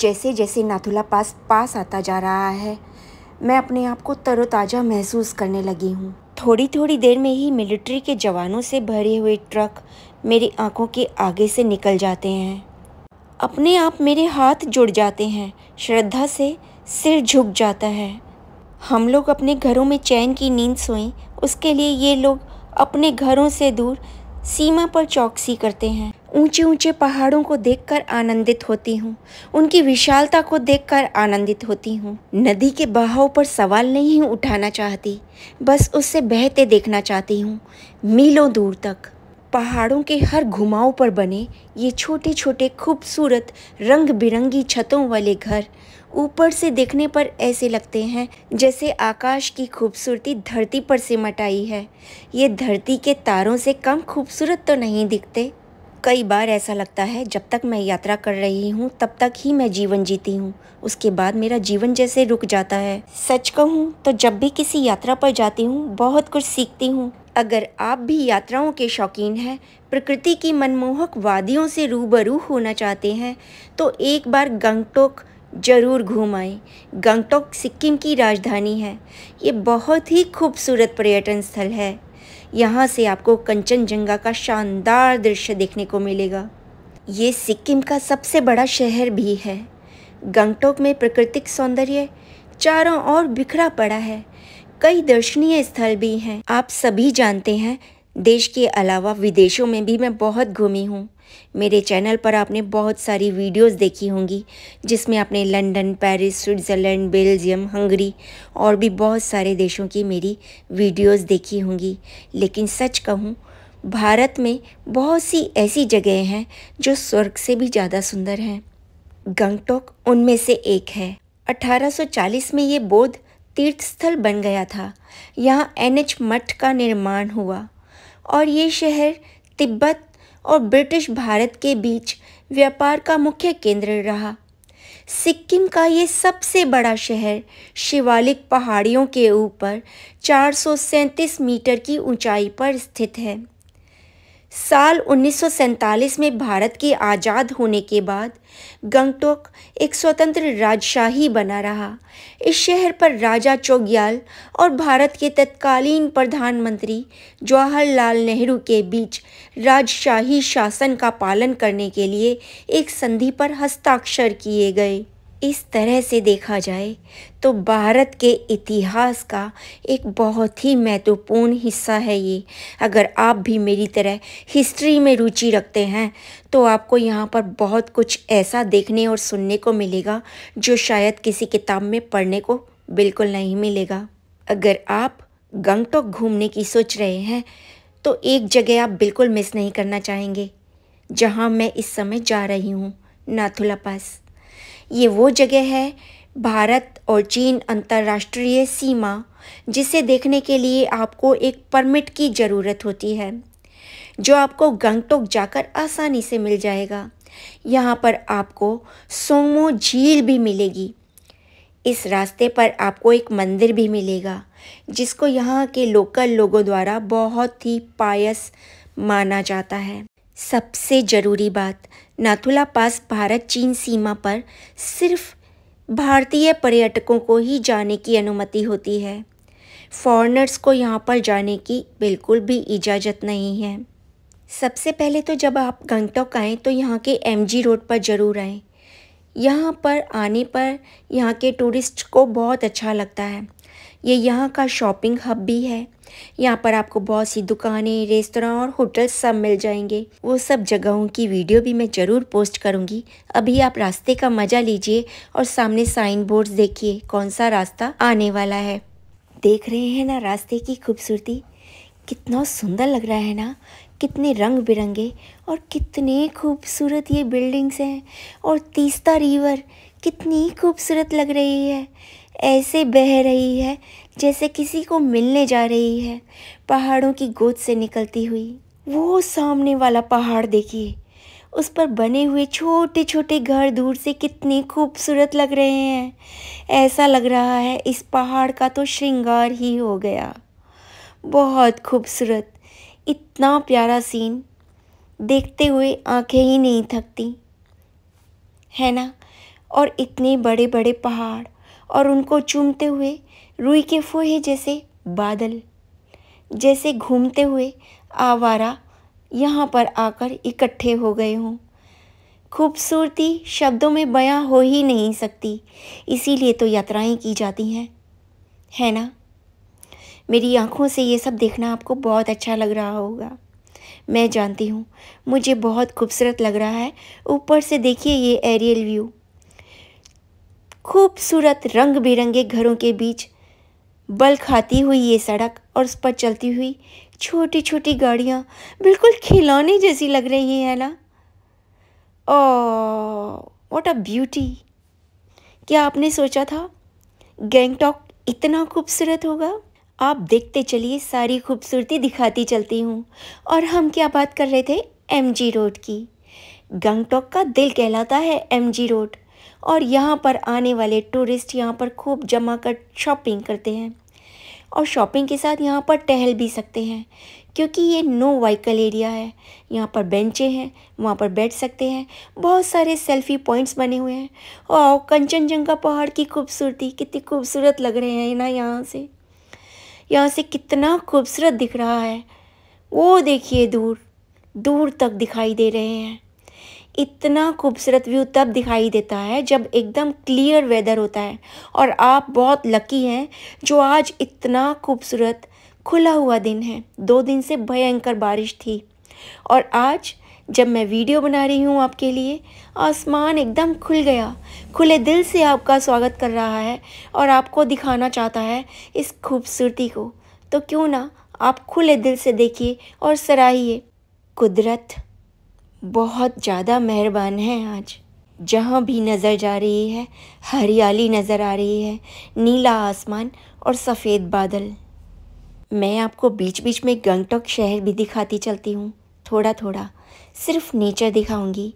जैसे जैसे नाथुला पास पास आता जा रहा है मैं अपने आप को तरोताज़ा महसूस करने लगी हूँ थोड़ी थोड़ी देर में ही मिलिट्री के जवानों से भरे हुए ट्रक मेरी आंखों के आगे से निकल जाते हैं अपने आप मेरे हाथ जुड़ जाते हैं श्रद्धा से सिर झुक जाता है हम लोग अपने घरों में चैन की नींद सोएं उसके लिए ये लोग अपने घरों से दूर सीमा पर चौकसी करते हैं ऊंचे ऊंचे पहाड़ों को देखकर आनंदित होती हूँ उनकी विशालता को देखकर आनंदित होती हूँ नदी के बहाव पर सवाल नहीं उठाना चाहती बस उससे बहते देखना चाहती हूँ मीलों दूर तक पहाड़ों के हर घुमाव पर बने ये छोटे छोटे खूबसूरत रंग बिरंगी छतों वाले घर ऊपर से देखने पर ऐसे लगते हैं जैसे आकाश की खूबसूरती धरती पर सिमट आई है ये धरती के तारों से कम खूबसूरत तो नहीं दिखते कई बार ऐसा लगता है जब तक मैं यात्रा कर रही हूँ तब तक ही मैं जीवन जीती हूँ उसके बाद मेरा जीवन जैसे रुक जाता है सच कहूँ तो जब भी किसी यात्रा पर जाती हूँ बहुत कुछ सीखती हूँ अगर आप भी यात्राओं के शौकीन हैं प्रकृति की मनमोहक वादियों से रूबरू होना चाहते हैं तो एक बार गंगटोक ज़रूर घूम आए गंगटोक सिक्किम की राजधानी है ये बहुत ही खूबसूरत पर्यटन स्थल है यहाँ से आपको कंचनजंगा का शानदार दृश्य देखने को मिलेगा ये सिक्किम का सबसे बड़ा शहर भी है गंगटोक में प्राकृतिक सौंदर्य चारों ओर बिखरा पड़ा है कई दर्शनीय स्थल भी हैं आप सभी जानते हैं देश के अलावा विदेशों में भी मैं बहुत घूमी हूँ मेरे चैनल पर आपने बहुत सारी वीडियोस देखी होंगी जिसमें आपने London Paris Switzerland Belgium Hungary और भी बहुत सारे देशों की मेरी वीडियोस देखी होंगी लेकिन सच कहूँ भारत में बहुत सी ऐसी जगहें हैं जो स्वर्ग से भी ज़्यादा सुंदर हैं गंगटोक उनमें से एक है 1840 में ये बौद्ध तीर्थस्थल बन गया था यहाँ एनएच मठ का निर्माण हुआ और ये शहर तिब्बत और ब्रिटिश भारत के बीच व्यापार का मुख्य केंद्र रहा सिक्किम का ये सबसे बड़ा शहर शिवालिक पहाड़ियों के ऊपर चार मीटर की ऊंचाई पर स्थित है साल उन्नीस में भारत के आज़ाद होने के बाद गंगटोक एक स्वतंत्र राजशाही बना रहा इस शहर पर राजा चौग्याल और भारत के तत्कालीन प्रधानमंत्री जवाहरलाल नेहरू के बीच राजशाही शासन का पालन करने के लिए एक संधि पर हस्ताक्षर किए गए इस तरह से देखा जाए तो भारत के इतिहास का एक बहुत ही महत्वपूर्ण हिस्सा है ये अगर आप भी मेरी तरह हिस्ट्री में रुचि रखते हैं तो आपको यहाँ पर बहुत कुछ ऐसा देखने और सुनने को मिलेगा जो शायद किसी किताब में पढ़ने को बिल्कुल नहीं मिलेगा अगर आप गंगटोक घूमने की सोच रहे हैं तो एक जगह आप बिल्कुल मिस नहीं करना चाहेंगे जहाँ मैं इस समय जा रही हूँ नाथुला पास ये वो जगह है भारत और चीन अंतर्राष्ट्रीय सीमा जिसे देखने के लिए आपको एक परमिट की ज़रूरत होती है जो आपको गंगटोक जाकर आसानी से मिल जाएगा यहाँ पर आपको सोमो झील भी मिलेगी इस रास्ते पर आपको एक मंदिर भी मिलेगा जिसको यहाँ के लोकल लोगों द्वारा बहुत ही पायस माना जाता है सबसे ज़रूरी बात नाथुला पास भारत चीन सीमा पर सिर्फ भारतीय पर्यटकों को ही जाने की अनुमति होती है फॉरनर्स को यहाँ पर जाने की बिल्कुल भी इजाज़त नहीं है सबसे पहले तो जब आप गंगटोक आएँ तो यहाँ के एमजी रोड पर ज़रूर आएँ यहाँ पर आने पर यहाँ के टूरिस्ट को बहुत अच्छा लगता है ये यहाँ का शॉपिंग हब भी है यहाँ पर आपको बहुत सी दुकानें रेस्तरा और होटल सब मिल जाएंगे वो सब जगहों की वीडियो भी मैं ज़रूर पोस्ट करूँगी अभी आप रास्ते का मज़ा लीजिए और सामने साइन बोर्ड देखिए कौन सा रास्ता आने वाला है देख रहे हैं ना रास्ते की खूबसूरती कितना सुंदर लग रहा है ना कितने रंग बिरंगे और कितने खूबसूरत ये बिल्डिंग्स हैं और तीस्ता रिवर कितनी खूबसूरत लग रही है ऐसे बह रही है जैसे किसी को मिलने जा रही है पहाड़ों की गोद से निकलती हुई वो सामने वाला पहाड़ देखिए उस पर बने हुए छोटे छोटे घर दूर से कितने खूबसूरत लग रहे हैं ऐसा लग रहा है इस पहाड़ का तो श्रृंगार ही हो गया बहुत खूबसूरत इतना प्यारा सीन देखते हुए आंखें ही नहीं थकती है ना और इतने बड़े बड़े पहाड़ और उनको चूमते हुए रुई के फूहे जैसे बादल जैसे घूमते हुए आवारा यहाँ पर आकर इकट्ठे हो गए हों खूबसूरती शब्दों में बयां हो ही नहीं सकती इसीलिए तो यात्राएं की जाती हैं है ना मेरी आँखों से ये सब देखना आपको बहुत अच्छा लग रहा होगा मैं जानती हूँ मुझे बहुत खूबसूरत लग रहा है ऊपर से देखिए ये एरियल व्यू खूबसूरत रंग बिरंगे घरों के बीच बल खाती हुई ये सड़क और उस पर चलती हुई छोटी छोटी गाड़ियाँ बिल्कुल खिलौने जैसी लग रही हैं ना ओ वॉट अ ब्यूटी क्या आपने सोचा था गैंगटॉक इतना खूबसूरत होगा आप देखते चलिए सारी खूबसूरती दिखाती चलती हूँ और हम क्या बात कर रहे थे एमजी रोड की गंगटॉक का दिल कहलाता है एमजी रोड और यहाँ पर आने वाले टूरिस्ट यहाँ पर खूब जमा कर शॉपिंग करते हैं और शॉपिंग के साथ यहाँ पर टहल भी सकते हैं क्योंकि ये नो वाइकल एरिया है यहाँ पर बेंचें हैं वहाँ पर बैठ सकते हैं बहुत सारे सेल्फी पॉइंट्स बने हुए हैं और कंचनजंगा पहाड़ की खूबसूरती कितनी खूबसूरत लग रहे हैं ना यहाँ से यहाँ से कितना खूबसूरत दिख रहा है वो देखिए दूर दूर तक दिखाई दे रहे हैं इतना खूबसूरत व्यू तब दिखाई देता है जब एकदम क्लियर वेदर होता है और आप बहुत लकी हैं जो आज इतना खूबसूरत खुला हुआ दिन है दो दिन से भयंकर बारिश थी और आज जब मैं वीडियो बना रही हूँ आपके लिए आसमान एकदम खुल गया खुले दिल से आपका स्वागत कर रहा है और आपको दिखाना चाहता है इस खूबसूरती को तो क्यों ना आप खुले दिल से देखिए और सराहिए कुदरत बहुत ज़्यादा मेहरबान हैं आज जहाँ भी नज़र जा रही है हरियाली नज़र आ रही है नीला आसमान और सफ़ेद बादल मैं आपको बीच बीच में गंगटोक शहर भी दिखाती चलती हूँ थोड़ा थोड़ा सिर्फ नेचर दिखाऊंगी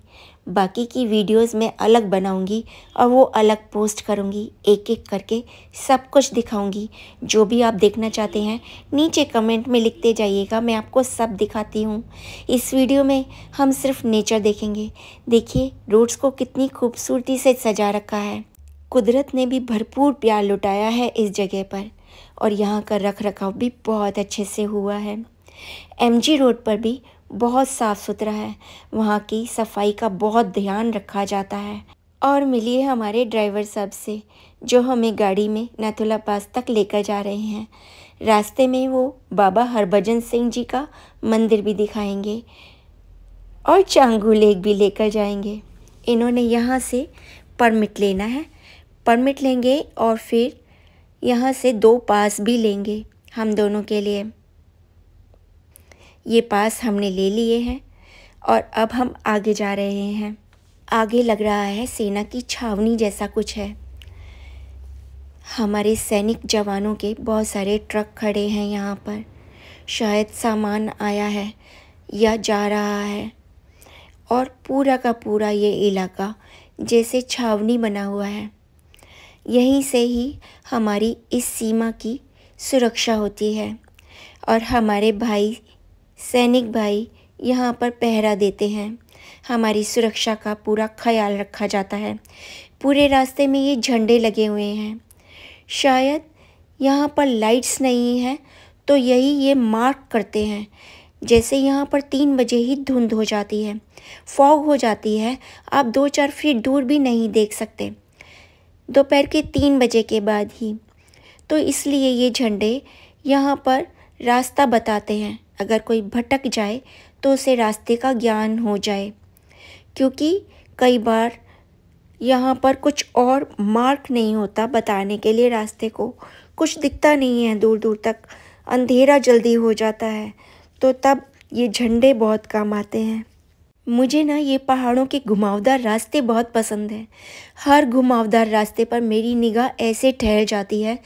बाकी की वीडियोस मैं अलग बनाऊंगी और वो अलग पोस्ट करूंगी एक एक करके सब कुछ दिखाऊंगी जो भी आप देखना चाहते हैं नीचे कमेंट में लिखते जाइएगा मैं आपको सब दिखाती हूँ इस वीडियो में हम सिर्फ नेचर देखेंगे देखिए रोड्स को कितनी खूबसूरती से सजा रखा है कुदरत ने भी भरपूर प्यार लुटाया है इस जगह पर और यहाँ का रख रखाव भी बहुत अच्छे से हुआ है एम रोड पर भी बहुत साफ़ सुथरा है वहाँ की सफाई का बहुत ध्यान रखा जाता है और मिलिए हमारे ड्राइवर साहब से जो हमें गाड़ी में नाथुला पास तक लेकर जा रहे हैं रास्ते में वो बाबा हरभजन सिंह जी का मंदिर भी दिखाएंगे और चांगू लेक भी लेकर जाएंगे इन्होंने यहाँ से परमिट लेना है परमिट लेंगे और फिर यहाँ से दो पास भी लेंगे हम दोनों के लिए ये पास हमने ले लिए हैं और अब हम आगे जा रहे हैं आगे लग रहा है सेना की छावनी जैसा कुछ है हमारे सैनिक जवानों के बहुत सारे ट्रक खड़े हैं यहाँ पर शायद सामान आया है या जा रहा है और पूरा का पूरा ये इलाका जैसे छावनी बना हुआ है यहीं से ही हमारी इस सीमा की सुरक्षा होती है और हमारे भाई सैनिक भाई यहाँ पर पहरा देते हैं हमारी सुरक्षा का पूरा ख्याल रखा जाता है पूरे रास्ते में ये झंडे लगे हुए हैं शायद यहाँ पर लाइट्स नहीं हैं तो यही ये मार्क करते हैं जैसे यहाँ पर तीन बजे ही धुंध हो जाती है फॉग हो जाती है आप दो चार फीट दूर भी नहीं देख सकते दोपहर के तीन बजे के बाद ही तो इसलिए ये झंडे यहाँ पर रास्ता बताते हैं अगर कोई भटक जाए तो उसे रास्ते का ज्ञान हो जाए क्योंकि कई बार यहाँ पर कुछ और मार्क नहीं होता बताने के लिए रास्ते को कुछ दिखता नहीं है दूर दूर तक अंधेरा जल्दी हो जाता है तो तब ये झंडे बहुत काम आते हैं मुझे ना ये पहाड़ों के घुमावदार रास्ते बहुत पसंद हैं हर घुमावदार रास्ते पर मेरी निगाह ऐसे ठहर जाती है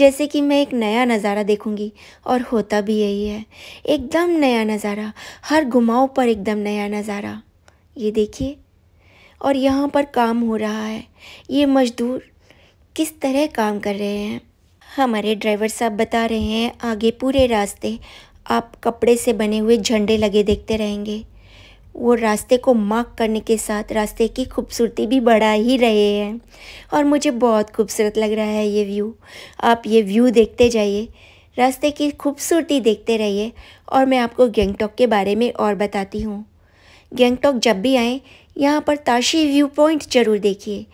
जैसे कि मैं एक नया नज़ारा देखूंगी और होता भी यही है एकदम नया नज़ारा हर घुमाव पर एकदम नया नज़ारा ये देखिए और यहाँ पर काम हो रहा है ये मज़दूर किस तरह काम कर रहे हैं हमारे ड्राइवर साहब बता रहे हैं आगे पूरे रास्ते आप कपड़े से बने हुए झंडे लगे देखते रहेंगे वो रास्ते को मार्क करने के साथ रास्ते की खूबसूरती भी बढ़ा ही रहे हैं और मुझे बहुत खूबसूरत लग रहा है ये व्यू आप ये व्यू देखते जाइए रास्ते की खूबसूरती देखते रहिए और मैं आपको गेंगटोक के बारे में और बताती हूँ गेंगटोक जब भी आएँ यहाँ पर ताशी व्यू पॉइंट ज़रूर देखिए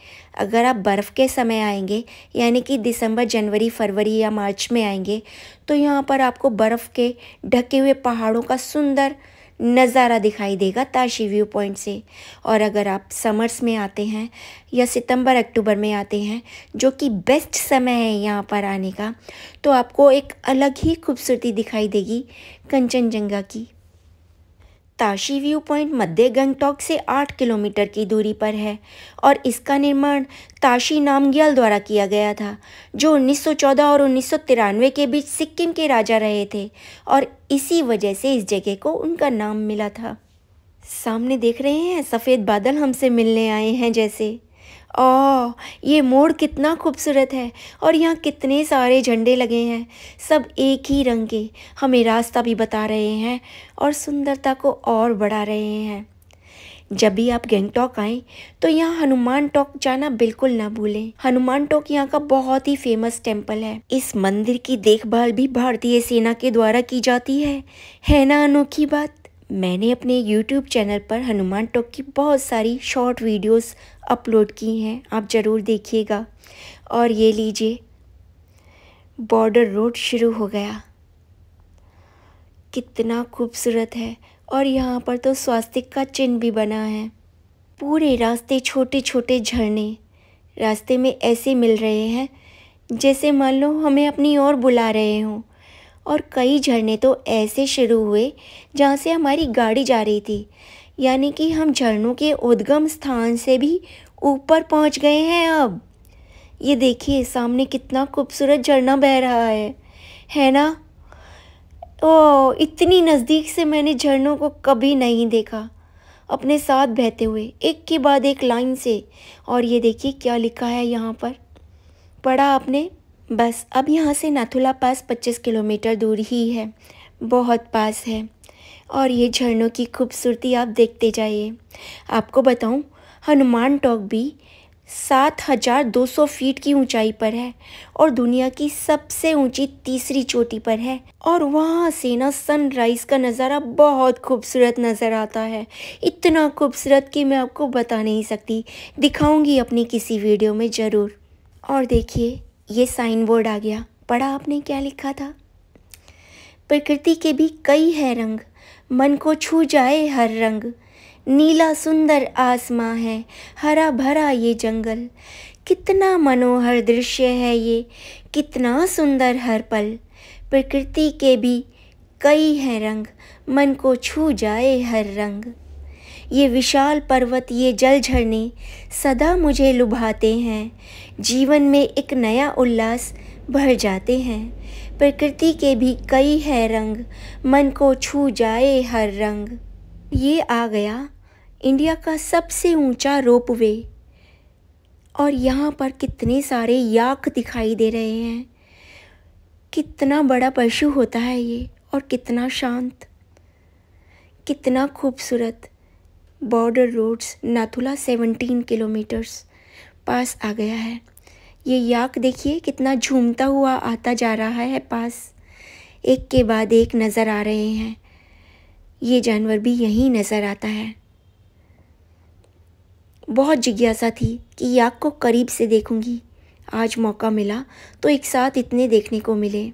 अगर आप बर्फ़ के समय आएंगे यानी कि दिसंबर जनवरी फरवरी या मार्च में आएंगे तो यहाँ पर आपको बर्फ़ के ढके हुए पहाड़ों का सुंदर नज़ारा दिखाई देगा ताशी व्यू पॉइंट से और अगर आप समर्स में आते हैं या सितंबर अक्टूबर में आते हैं जो कि बेस्ट समय है यहाँ पर आने का तो आपको एक अलग ही खूबसूरती दिखाई देगी कंचनजंगा की ताशी व्यू पॉइंट मध्य गंगटोक से आठ किलोमीटर की दूरी पर है और इसका निर्माण ताशी नामग्याल द्वारा किया गया था जो 1914 और उन्नीस के बीच सिक्किम के राजा रहे थे और इसी वजह से इस जगह को उनका नाम मिला था सामने देख रहे हैं सफ़ेद बादल हमसे मिलने आए हैं जैसे ओह ये मोड़ कितना खूबसूरत है और यहाँ कितने सारे झंडे लगे हैं सब एक ही रंग के हमें रास्ता भी बता रहे हैं और सुंदरता को और बढ़ा रहे हैं जब भी आप गैंगटॉक आएँ तो यहाँ हनुमान टॉक जाना बिल्कुल ना भूलें हनुमान टॉक यहाँ का बहुत ही फेमस टेम्पल है इस मंदिर की देखभाल भी भारतीय सेना के द्वारा की जाती है है ना अनोखी बात मैंने अपने YouTube चैनल पर हनुमान टॉक की बहुत सारी शॉर्ट वीडियोस अपलोड की हैं आप ज़रूर देखिएगा और ये लीजिए बॉर्डर रोड शुरू हो गया कितना खूबसूरत है और यहाँ पर तो स्वास्तिक का चिन्ह भी बना है पूरे रास्ते छोटे छोटे झरने रास्ते में ऐसे मिल रहे हैं जैसे मान लो हमें अपनी ओर बुला रहे हों और कई झरने तो ऐसे शुरू हुए जहाँ से हमारी गाड़ी जा रही थी यानी कि हम झरनों के उद्गम स्थान से भी ऊपर पहुंच गए हैं अब ये देखिए सामने कितना खूबसूरत झरना बह रहा है है ना ओ इतनी नज़दीक से मैंने झरनों को कभी नहीं देखा अपने साथ बहते हुए एक के बाद एक लाइन से और ये देखिए क्या लिखा है यहाँ पर पढ़ा आपने बस अब यहाँ से नाथुला पास 25 किलोमीटर दूर ही है बहुत पास है और ये झरनों की खूबसूरती आप देखते जाइए आपको बताऊं हनुमान टॉक भी सात हज़ार दो सौ फीट की ऊंचाई पर है और दुनिया की सबसे ऊंची तीसरी चोटी पर है और वहाँ से ना सनराइज़ का नज़ारा बहुत खूबसूरत नज़र आता है इतना खूबसूरत कि मैं आपको बता नहीं सकती दिखाऊंगी अपनी किसी वीडियो में ज़रूर और देखिए ये साइन बोर्ड आ गया पढ़ा आपने क्या लिखा था प्रकृति के भी कई है रंग मन को छू जाए हर रंग नीला सुंदर आसमां है हरा भरा ये जंगल कितना मनोहर दृश्य है ये कितना सुंदर हर पल प्रकृति के भी कई हैं रंग मन को छू जाए हर रंग ये विशाल पर्वत ये जल झरने सदा मुझे लुभाते हैं जीवन में एक नया उल्लास भर जाते हैं प्रकृति के भी कई है रंग मन को छू जाए हर रंग ये आ गया इंडिया का सबसे ऊंचा वे और यहाँ पर कितने सारे याक दिखाई दे रहे हैं कितना बड़ा पशु होता है ये और कितना शांत कितना खूबसूरत border roads Nathula seventeen kilometres पास आ गया है ये याक देखिए कितना झूमता हुआ आता जा रहा है पास एक के बाद एक नज़र आ रहे हैं ये जानवर भी यहीं नज़र आता है बहुत जिज्ञासा थी कि याक को करीब से देखूंगी आज मौका मिला तो एक साथ इतने देखने को मिले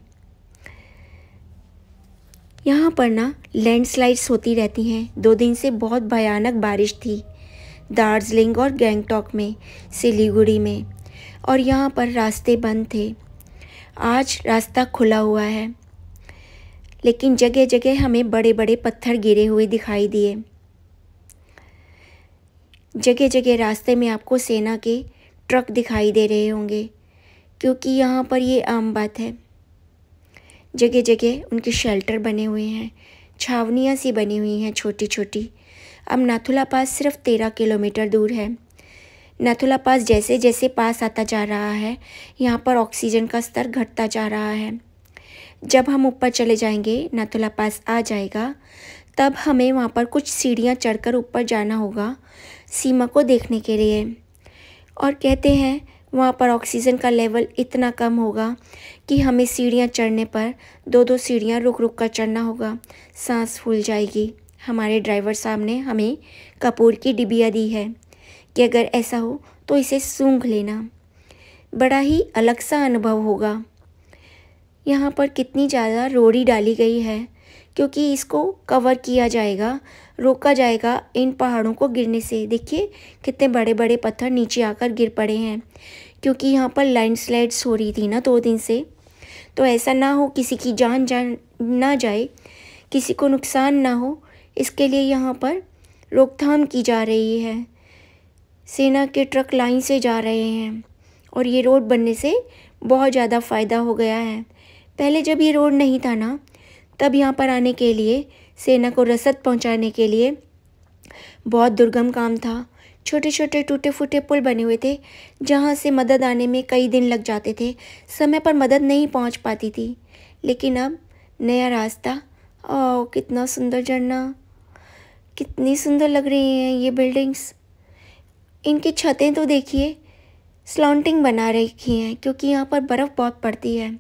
यहाँ पर ना लैंडस्लाइड्स होती रहती हैं दो दिन से बहुत भयानक बारिश थी दार्जिलिंग और गैंगटॉक में सिलीगुड़ी में और यहाँ पर रास्ते बंद थे आज रास्ता खुला हुआ है लेकिन जगह जगह हमें बड़े बड़े पत्थर गिरे हुए दिखाई दिए जगह जगह रास्ते में आपको सेना के ट्रक दिखाई दे रहे होंगे क्योंकि यहाँ पर ये आम बात है जगह जगह उनके शेल्टर बने हुए हैं छावनियाँ सी बनी हुई हैं छोटी छोटी अब नाथुला पास सिर्फ तेरह किलोमीटर दूर है नथुला पास जैसे जैसे पास आता जा रहा है यहाँ पर ऑक्सीजन का स्तर घटता जा रहा है जब हम ऊपर चले जाएंगे नथुला पास आ जाएगा तब हमें वहाँ पर कुछ सीढ़ियाँ चढ़कर ऊपर जाना होगा सीमा को देखने के लिए और कहते हैं वहाँ पर ऑक्सीजन का लेवल इतना कम होगा कि हमें सीढ़ियाँ चढ़ने पर दो दो सीढ़ियाँ रुक रुक कर चढ़ना होगा सांस फूल जाएगी हमारे ड्राइवर साहब ने हमें कपूर की डिबिया दी है कि अगर ऐसा हो तो इसे सूंघ लेना बड़ा ही अलग सा अनुभव होगा यहाँ पर कितनी ज़्यादा रोड़ी डाली गई है क्योंकि इसको कवर किया जाएगा रोका जाएगा इन पहाड़ों को गिरने से देखिए कितने बड़े बड़े पत्थर नीचे आकर गिर पड़े हैं क्योंकि यहाँ पर लैंडस्लाइड्स हो रही थी ना दो दिन से तो ऐसा ना हो किसी की जान जान ना जाए किसी को नुकसान ना हो इसके लिए यहाँ पर रोकथाम की जा रही है सेना के ट्रक लाइन से जा रहे हैं और ये रोड बनने से बहुत ज़्यादा फ़ायदा हो गया है पहले जब ये रोड नहीं था ना तब यहाँ पर आने के लिए सेना को रसद पहुँचाने के लिए बहुत दुर्गम काम था छोटे छोटे टूटे फूटे पुल बने हुए थे जहाँ से मदद आने में कई दिन लग जाते थे समय पर मदद नहीं पहुँच पाती थी लेकिन अब नया रास्ता ओ कितना सुंदर झरना कितनी सुंदर लग रही हैं ये बिल्डिंग्स इनकी छतें तो देखिए स्लॉन्टिंग बना रखी हैं क्योंकि यहाँ पर बर्फ़ बहुत पड़ती है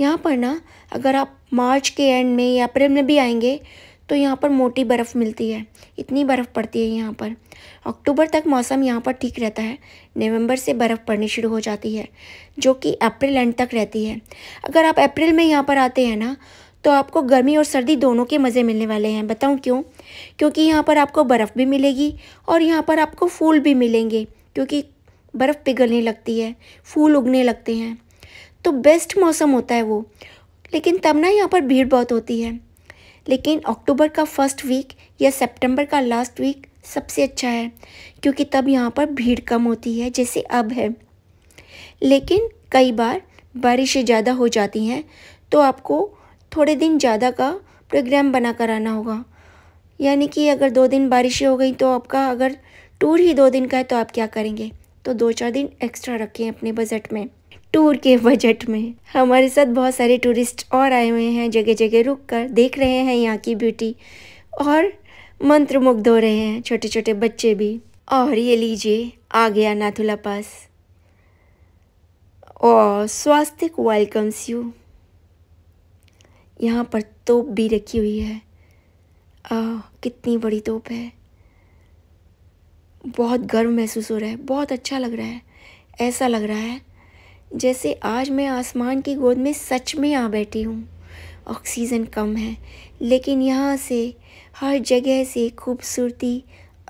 यहाँ पर ना अगर आप मार्च के एंड में या अप्रैल में भी आएंगे तो यहाँ पर मोटी बर्फ़ मिलती है इतनी बर्फ़ पड़ती है यहाँ पर अक्टूबर तक मौसम यहाँ पर ठीक रहता है नवंबर से बर्फ़ पड़नी शुरू हो जाती है जो कि अप्रैल एंड तक रहती है अगर आप अप्रैल में यहाँ पर आते हैं ना तो आपको गर्मी और सर्दी दोनों के मज़े मिलने वाले हैं बताऊँ क्यों क्योंकि यहाँ पर आपको बर्फ़ भी मिलेगी और यहाँ पर आपको फूल भी मिलेंगे क्योंकि बर्फ़ पिघलने लगती है फूल उगने लगते हैं तो बेस्ट मौसम होता है वो लेकिन तब ना यहाँ पर भीड़ बहुत होती है लेकिन अक्टूबर का फर्स्ट वीक या सितंबर का लास्ट वीक सबसे अच्छा है क्योंकि तब यहाँ पर भीड़ कम होती है जैसे अब है लेकिन कई बार बारिशें ज़्यादा हो जाती हैं तो आपको थोड़े दिन ज़्यादा का प्रोग्राम बना कर आना होगा यानी कि अगर दो दिन बारिश हो गई तो आपका अगर टूर ही दो दिन का है तो आप क्या करेंगे तो दो चार दिन एक्स्ट्रा रखें अपने बजट में टूर के बजट में हमारे साथ बहुत सारे टूरिस्ट और आए हुए हैं जगह जगह रुक कर देख रहे हैं यहाँ की ब्यूटी और मंत्रमुग्ध हो रहे हैं छोटे छोटे बच्चे भी और ये लीजिए आ गया नाथुला पास और स्वास्थ्य वेलकम्स यू यहाँ पर तोप भी रखी हुई है आ कितनी बड़ी तोप है बहुत गर्व महसूस हो रहा है बहुत अच्छा लग रहा है ऐसा लग रहा है जैसे आज मैं आसमान की गोद में सच में आ बैठी हूँ ऑक्सीजन कम है लेकिन यहाँ से हर जगह से खूबसूरती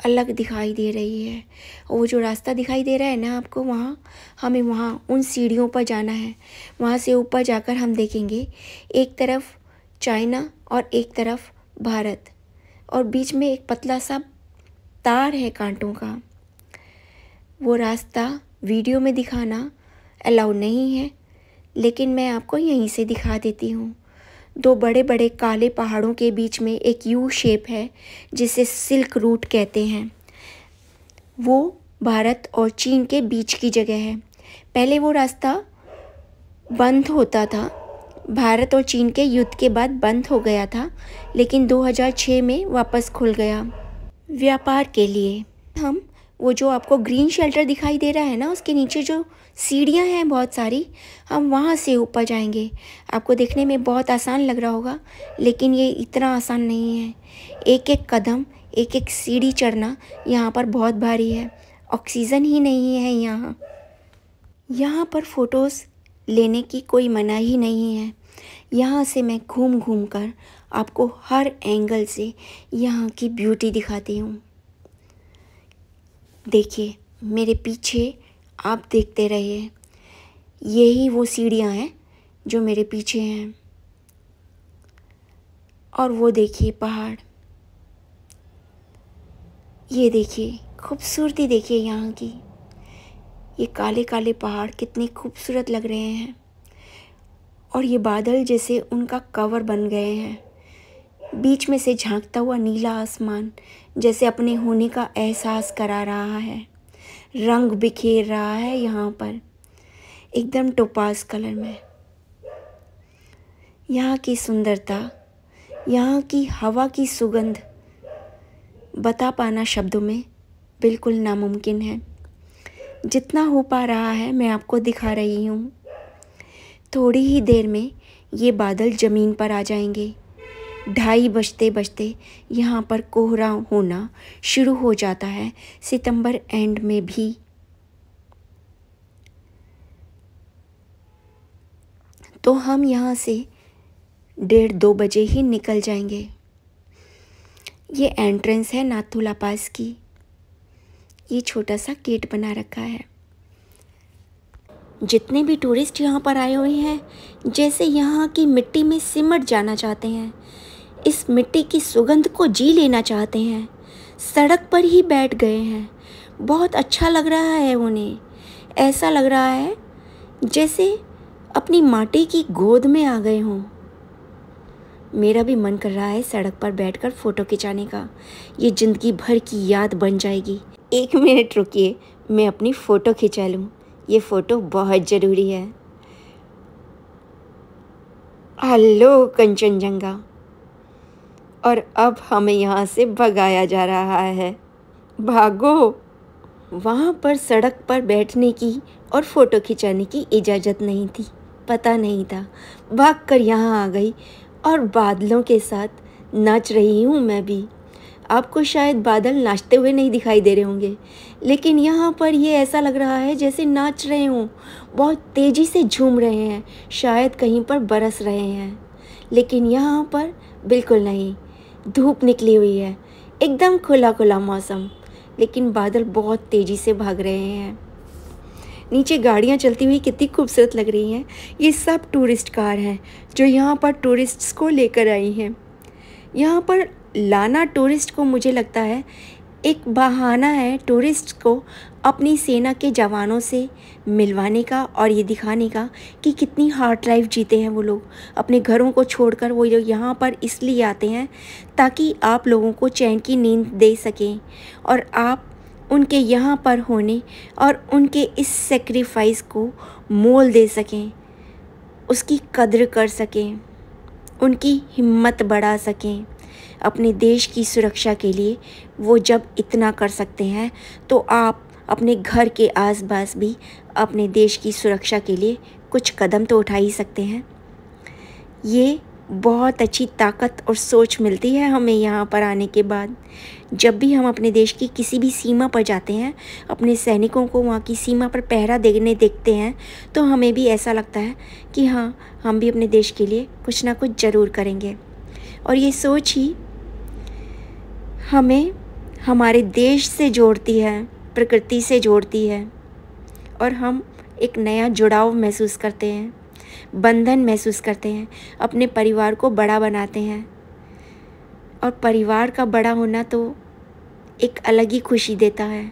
अलग दिखाई दे रही है वो जो रास्ता दिखाई दे रहा है ना आपको वहाँ हमें वहाँ उन सीढ़ियों पर जाना है वहाँ से ऊपर जाकर हम देखेंगे एक तरफ चाइना और एक तरफ भारत और बीच में एक पतला सा तार है कांटों का वो रास्ता वीडियो में दिखाना अलाउ नहीं है लेकिन मैं आपको यहीं से दिखा देती हूँ दो बड़े बड़े काले पहाड़ों के बीच में एक यू शेप है जिसे सिल्क रूट कहते हैं वो भारत और चीन के बीच की जगह है पहले वो रास्ता बंद होता था भारत और चीन के युद्ध के बाद बंद हो गया था लेकिन 2006 में वापस खुल गया व्यापार के लिए हम वो जो आपको ग्रीन शेल्टर दिखाई दे रहा है ना उसके नीचे जो सीढ़ियाँ हैं बहुत सारी हम वहाँ से ऊपर जाएंगे आपको देखने में बहुत आसान लग रहा होगा लेकिन ये इतना आसान नहीं है एक एक कदम एक एक सीढ़ी चढ़ना यहाँ पर बहुत भारी है ऑक्सीजन ही नहीं है यहाँ यहाँ पर फ़ोटोज़ लेने की कोई मना ही नहीं है यहाँ से मैं घूम घूम कर आपको हर एंगल से यहाँ की ब्यूटी दिखाती हूँ देखिए मेरे पीछे आप देखते रहिए यही वो सीढ़ियाँ हैं जो मेरे पीछे हैं और वो देखिए पहाड़ ये देखिए खूबसूरती देखिए यहाँ की ये काले काले पहाड़ कितने खूबसूरत लग रहे हैं और ये बादल जैसे उनका कवर बन गए हैं बीच में से झांकता हुआ नीला आसमान जैसे अपने होने का एहसास करा रहा है रंग बिखेर रहा है यहाँ पर एकदम टोपास कलर में यहाँ की सुंदरता यहाँ की हवा की सुगंध बता पाना शब्दों में बिल्कुल नामुमकिन है जितना हो पा रहा है मैं आपको दिखा रही हूँ थोड़ी ही देर में ये बादल ज़मीन पर आ जाएंगे ढाई बजते बजते यहाँ पर कोहरा होना शुरू हो जाता है सितंबर एंड में भी तो हम यहाँ से डेढ़ दो बजे ही निकल जाएंगे ये एंट्रेंस है नाथुला पास की ये छोटा सा गेट बना रखा है जितने भी टूरिस्ट यहाँ पर आए हुए हैं जैसे यहाँ की मिट्टी में सिमट जाना चाहते हैं इस मिट्टी की सुगंध को जी लेना चाहते हैं सड़क पर ही बैठ गए हैं बहुत अच्छा लग रहा है उन्हें ऐसा लग रहा है जैसे अपनी माटी की गोद में आ गए हों मेरा भी मन कर रहा है सड़क पर बैठकर फ़ोटो खिंचाने का ये ज़िंदगी भर की याद बन जाएगी एक मिनट रुकिए मैं अपनी फ़ोटो खिंचा लूँ ये फ़ोटो बहुत ज़रूरी है हेलो कंचनजंगा और अब हमें यहाँ से भगाया जा रहा है भागो वहाँ पर सड़क पर बैठने की और फ़ोटो खिंचाने की इजाज़त नहीं थी पता नहीं था भाग कर यहाँ आ गई और बादलों के साथ नाच रही हूँ मैं भी आपको शायद बादल नाचते हुए नहीं दिखाई दे रहे होंगे लेकिन यहाँ पर ये ऐसा लग रहा है जैसे नाच रहे हों बहुत तेज़ी से झूम रहे हैं शायद कहीं पर बरस रहे हैं लेकिन यहाँ पर बिल्कुल नहीं धूप निकली हुई है एकदम खुला खुला मौसम लेकिन बादल बहुत तेज़ी से भाग रहे हैं नीचे गाड़ियाँ चलती हुई कितनी खूबसूरत लग रही हैं ये सब टूरिस्ट कार हैं जो यहाँ पर टूरिस्ट्स को लेकर आई हैं यहाँ पर लाना टूरिस्ट को मुझे लगता है एक बहाना है टूरिस्ट को अपनी सेना के जवानों से मिलवाने का और ये दिखाने का कि कितनी हार्ड लाइफ जीते हैं वो लोग अपने घरों को छोड़कर वो लोग यहाँ पर इसलिए आते हैं ताकि आप लोगों को चैन की नींद दे सकें और आप उनके यहाँ पर होने और उनके इस सेक्रीफाइस को मोल दे सकें उसकी कद्र कर सकें उनकी हिम्मत बढ़ा सकें अपने देश की सुरक्षा के लिए वो जब इतना कर सकते हैं तो आप अपने घर के आसपास भी अपने देश की सुरक्षा के लिए कुछ कदम तो उठा ही सकते हैं ये बहुत अच्छी ताकत और सोच मिलती है हमें यहाँ पर आने के बाद जब भी हम अपने देश की किसी भी सीमा पर जाते हैं अपने सैनिकों को वहाँ की सीमा पर पहरा देने देखते हैं तो हमें भी ऐसा लगता है कि हाँ हम भी अपने देश के लिए कुछ ना कुछ ज़रूर करेंगे और ये सोच ही हमें हमारे देश से जोड़ती है प्रकृति से जोड़ती है और हम एक नया जुड़ाव महसूस करते हैं बंधन महसूस करते हैं अपने परिवार को बड़ा बनाते हैं और परिवार का बड़ा होना तो एक अलग ही खुशी देता है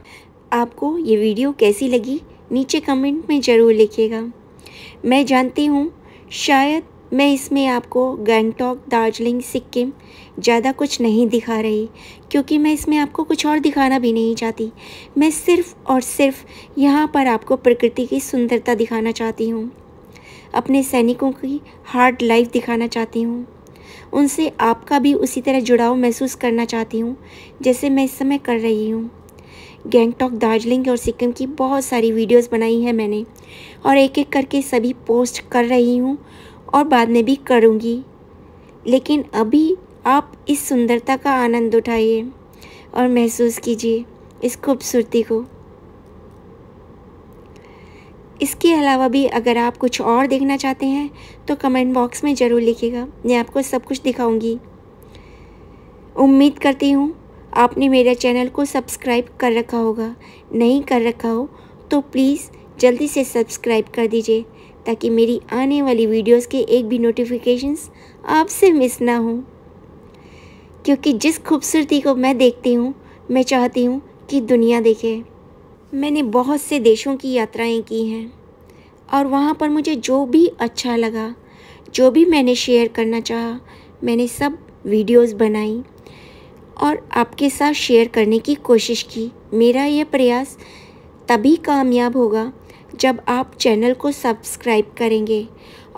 आपको ये वीडियो कैसी लगी नीचे कमेंट में ज़रूर लिखिएगा मैं जानती हूँ शायद मैं इसमें आपको गंगटोक दार्जिलिंग सिक्किम ज़्यादा कुछ नहीं दिखा रही क्योंकि मैं इसमें आपको कुछ और दिखाना भी नहीं चाहती मैं सिर्फ़ और सिर्फ यहाँ पर आपको प्रकृति की सुंदरता दिखाना चाहती हूँ अपने सैनिकों की हार्ड लाइफ दिखाना चाहती हूँ उनसे आपका भी उसी तरह जुड़ाव महसूस करना चाहती हूँ जैसे मैं इस समय कर रही हूँ गैंगटॉक दार्जिलिंग और सिक्किम की बहुत सारी वीडियोस बनाई हैं मैंने और एक एक करके सभी पोस्ट कर रही हूँ और बाद में भी करूँगी लेकिन अभी आप इस सुंदरता का आनंद उठाइए और महसूस कीजिए इस खूबसूरती को इसके अलावा भी अगर आप कुछ और देखना चाहते हैं तो कमेंट बॉक्स में ज़रूर लिखिएगा मैं आपको सब कुछ दिखाऊंगी उम्मीद करती हूँ आपने मेरे चैनल को सब्सक्राइब कर रखा होगा नहीं कर रखा हो तो प्लीज़ जल्दी से सब्सक्राइब कर दीजिए ताकि मेरी आने वाली वीडियोस के एक भी नोटिफिकेशंस आपसे मिस ना हो क्योंकि जिस खूबसूरती को मैं देखती हूँ मैं चाहती हूँ कि दुनिया देखे मैंने बहुत से देशों की यात्राएं की हैं और वहाँ पर मुझे जो भी अच्छा लगा जो भी मैंने शेयर करना चाहा मैंने सब वीडियोस बनाई और आपके साथ शेयर करने की कोशिश की मेरा यह प्रयास तभी कामयाब होगा जब आप चैनल को सब्सक्राइब करेंगे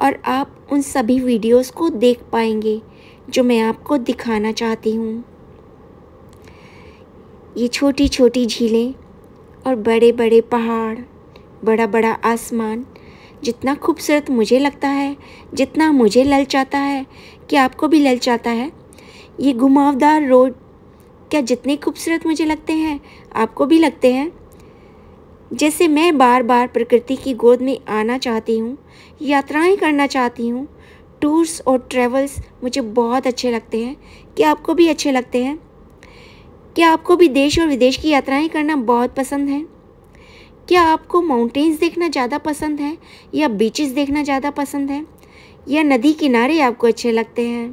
और आप उन सभी वीडियोस को देख पाएंगे जो मैं आपको दिखाना चाहती हूँ ये छोटी छोटी झीलें और बड़े बड़े पहाड़ बड़ा बड़ा आसमान जितना खूबसूरत मुझे लगता है जितना मुझे ललचाता है कि आपको भी ललचाता है ये घुमावदार रोड क्या जितने खूबसूरत मुझे लगते हैं आपको भी लगते हैं जैसे मैं बार बार प्रकृति की गोद में आना चाहती हूँ यात्राएं करना चाहती हूँ टूर्स और ट्रेवल्स मुझे बहुत अच्छे लगते हैं क्या आपको भी अच्छे लगते हैं क्या आपको भी देश और विदेश की यात्राएं करना बहुत पसंद है क्या आपको माउंटेन्स देखना ज़्यादा पसंद है या बीचेस देखना ज़्यादा पसंद है या नदी किनारे आपको अच्छे लगते हैं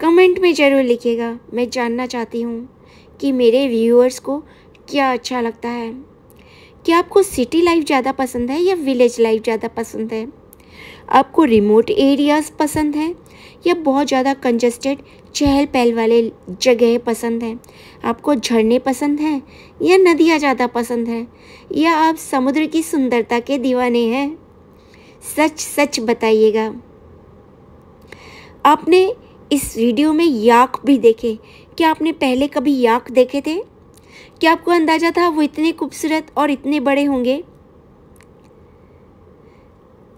कमेंट में ज़रूर लिखिएगा मैं जानना चाहती हूँ कि मेरे व्यूअर्स को क्या अच्छा लगता है कि आपको सिटी लाइफ ज़्यादा पसंद है या विलेज लाइफ ज़्यादा पसंद है आपको रिमोट एरियाज़ पसंद हैं या बहुत ज़्यादा कंजस्टेड चहल पहल वाले जगह पसंद हैं आपको झरने पसंद हैं या नदियाँ ज़्यादा पसंद हैं या आप समुद्र की सुंदरता के दीवाने हैं सच सच बताइएगा आपने इस वीडियो में याक भी देखे क्या आपने पहले कभी याक देखे थे क्या आपको अंदाज़ा था वो इतने खूबसूरत और इतने बड़े होंगे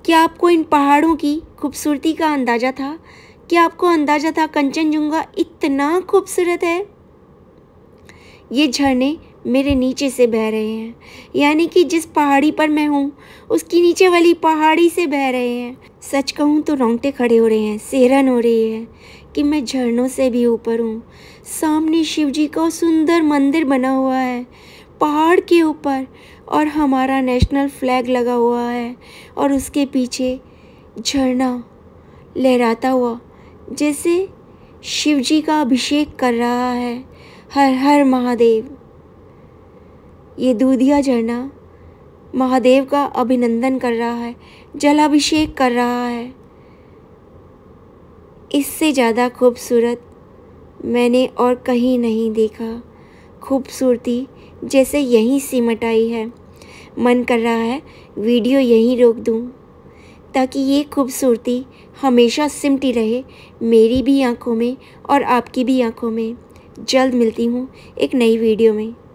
क्या आपको इन पहाड़ों की खूबसूरती का अंदाज़ा था क्या आपको अंदाज़ा था कंचनजुंगा इतना खूबसूरत है ये झरने मेरे नीचे से बह रहे हैं यानी कि जिस पहाड़ी पर मैं हूँ उसकी नीचे वाली पहाड़ी से बह रहे हैं सच कहूँ तो रोंगटे खड़े हो रहे हैं सेहरन हो रही है कि मैं झरनों से भी ऊपर हूँ सामने शिव जी का सुंदर मंदिर बना हुआ है पहाड़ के ऊपर और हमारा नेशनल फ्लैग लगा हुआ है और उसके पीछे झरना लहराता हुआ जैसे शिव जी का अभिषेक कर रहा है हर हर महादेव ये दूधिया झरना महादेव का अभिनंदन कर रहा है जलाभिषेक कर रहा है इससे ज़्यादा खूबसूरत मैंने और कहीं नहीं देखा खूबसूरती जैसे यहीं सिमट आई है मन कर रहा है वीडियो यहीं रोक दूं ताकि ये खूबसूरती हमेशा सिमटी रहे मेरी भी आंखों में और आपकी भी आंखों में जल्द मिलती हूँ एक नई वीडियो में